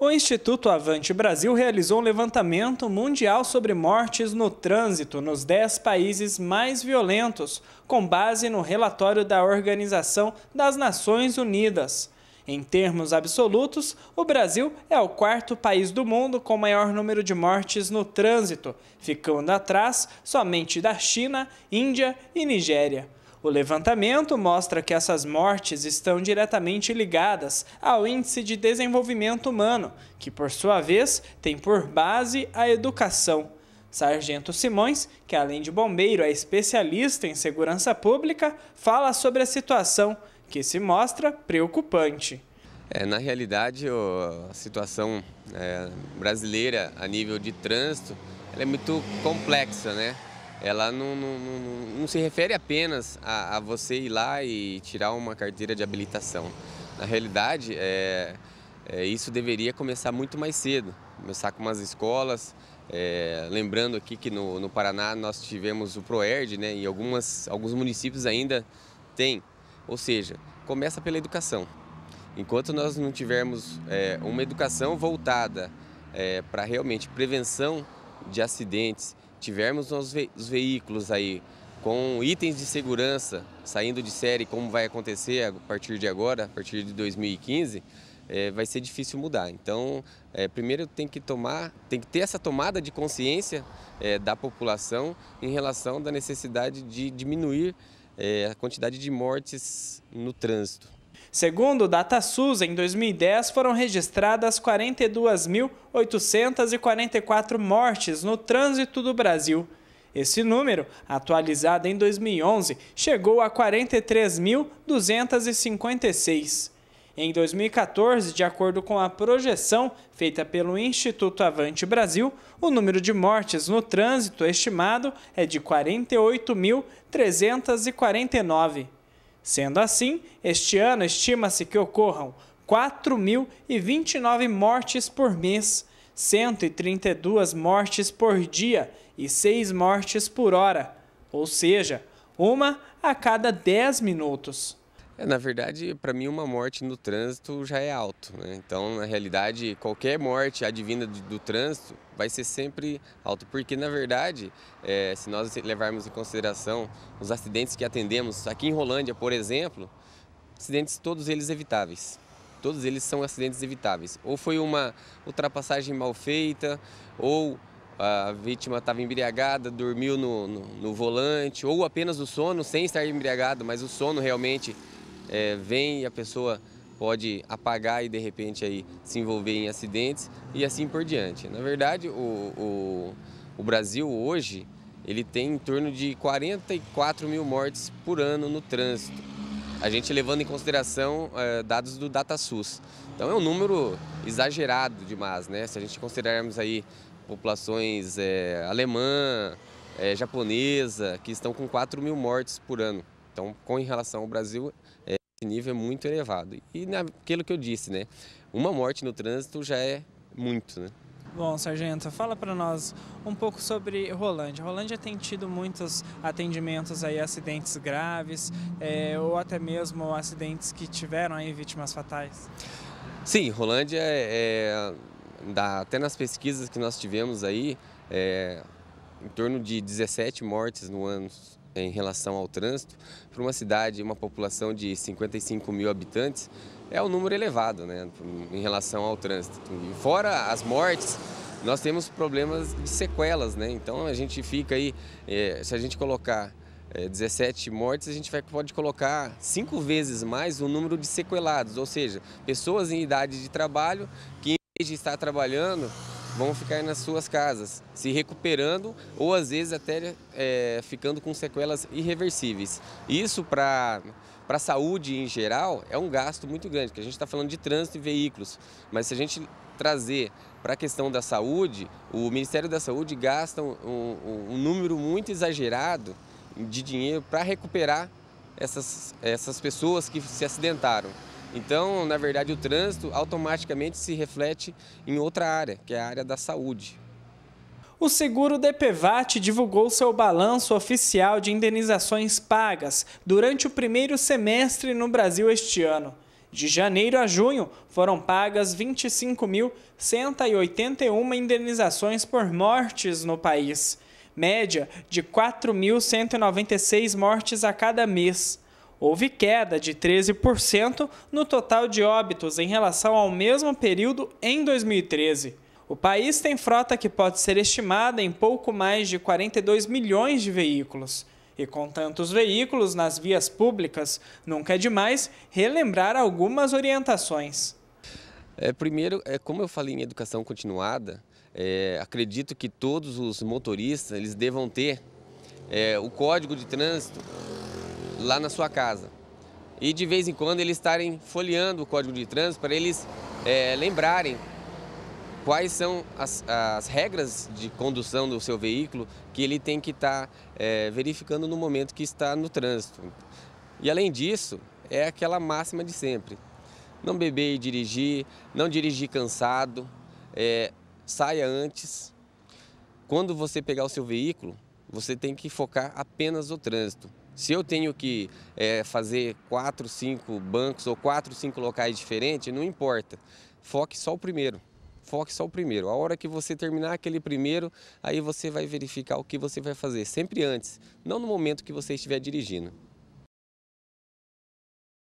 O Instituto Avante Brasil realizou um levantamento mundial sobre mortes no trânsito nos 10 países mais violentos, com base no relatório da Organização das Nações Unidas. Em termos absolutos, o Brasil é o quarto país do mundo com maior número de mortes no trânsito, ficando atrás somente da China, Índia e Nigéria. O levantamento mostra que essas mortes estão diretamente ligadas ao Índice de Desenvolvimento Humano, que, por sua vez, tem por base a educação. Sargento Simões, que além de bombeiro é especialista em segurança pública, fala sobre a situação, que se mostra preocupante. É, na realidade, a situação é, brasileira a nível de trânsito é muito complexa, né? ela não, não, não, não se refere apenas a, a, você ir lá e tirar uma carteira de habilitação. Na realidade, é, é, isso deveria começar muito mais cedo começar com umas escolas. É, lembrando aqui que no, no, Paraná nós tivemos o ProERD, né, e algumas, alguns municípios ainda têm. Ou seja, começa pela educação. Enquanto nós não tivermos é, uma educação voltada é, para realmente prevenção de acidentes tivermos os, ve os veículos aí com itens de segurança saindo de série, como vai acontecer a partir de agora, a partir de 2015, é, eh, vai ser difícil mudar. Então, é, primeiro tem que tomar, tem que ter essa tomada de consciência é, da população em relação da necessidade de diminuir a quantidade de mortes no trânsito. Segundo o DataSUS, em 2010 foram registradas 42.844 mortes no trânsito do Brasil. Esse número, atualizado em 2011, chegou a 43.256. Em 2014, de acordo com a projeção feita pelo Instituto Avante Brasil, o número de mortes no trânsito estimado é de 48.349. Sendo assim, este ano estima-se que ocorram 4.029 mortes por mês, 132 mortes por dia e 6 mortes por hora, ou seja, uma a cada 10 minutos. É, na verdade, para mim, uma morte no trânsito já é alto. Né? Então, na realidade, qualquer morte advinda do, do trânsito vai ser sempre alto, porque, na verdade, é, se nós levarmos em consideração os acidentes que atendemos aqui em Rolândia, por exemplo, acidentes todos eles evitáveis. Todos eles são acidentes evitáveis. Ou foi uma ultrapassagem mal feita, ou a vítima estava embriagada, dormiu no, no, no volante, ou apenas o sono, sem estar embriagado, mas o sono realmente é, vem e a pessoa pode apagar e de repente aí se envolver em acidentes e assim por diante. Na verdade, o, o, o Brasil hoje ele tem em torno de 44 mil mortes por ano no trânsito. A gente levando em consideração é, dados do DataSUS. Então é um número exagerado demais, né? Se a gente considerarmos aí populações é, alemã, é, japonesa, que estão com 4 mil mortes por ano. Então, com relação ao Brasil, é, esse nível é muito elevado. E naquilo que eu disse, né? Uma morte no trânsito já é muito, né? Bom, sargento, fala para nós um pouco sobre Rolândia. Rolândia tem tido muitos atendimentos aí, acidentes graves é, ou até mesmo acidentes que tiveram aí vítimas fatais. Sim, Rolândia é, é da, até nas pesquisas que nós tivemos aí, é, em torno de 17 mortes no ano né, em relação ao trânsito, para uma cidade, uma população de 55 mil habitantes, é um número elevado né, em relação ao trânsito. E fora as mortes, nós temos problemas de sequelas, né? Então a gente fica aí, é, se a gente colocar 17 eh, mortes, a gente vai, pode colocar cinco vezes mais o número de sequelados, ou seja, pessoas em idade de trabalho que em vez de estar trabalhando vão ficar nas suas casas, se recuperando ou às vezes até é, ficando com sequelas irreversíveis. Isso para para a saúde em geral é um gasto muito grande, porque a gente está falando de trânsito e veículos, mas se a gente trazer para a questão da saúde, o Ministério da Saúde gasta um, um, um número muito exagerado de dinheiro para recuperar essas, essas pessoas que se acidentaram. Então, na verdade, o trânsito automaticamente se reflete em outra área, que é a área da saúde. O seguro DPVAT divulgou seu balanço oficial de indenizações pagas durante o primeiro semestre no Brasil este ano. De janeiro a junho, foram pagas 25.181 indenizações por mortes no país, média de 4.196 mortes a cada mês. Houve queda de 13% no total de óbitos em relação ao mesmo período em 2013. O país tem frota que pode ser estimada em pouco mais de 42 milhões de veículos. E com tantos veículos nas vias públicas, nunca é demais relembrar algumas orientações. É, primeiro, é, como eu falei em educação continuada, é, acredito que todos os motoristas eles devam ter é, o código de trânsito lá na sua casa. E de vez em quando eles estarem folheando o código de trânsito para eles é, lembrarem quais são as, as, regras de condução do seu veículo que ele tem que estar tá, é, verificando no momento que está no trânsito. E além disso, é aquela máxima de sempre. Não beber e dirigir, não dirigir cansado, é, saia antes. Quando você pegar o seu veículo, você tem que focar apenas no trânsito. Se eu tenho que é, fazer quatro, cinco bancos ou quatro, cinco locais diferentes, não importa. Foque só o primeiro foque só o primeiro. A hora que você terminar aquele primeiro, aí você vai verificar o que você vai fazer, sempre antes, não no momento que você estiver dirigindo.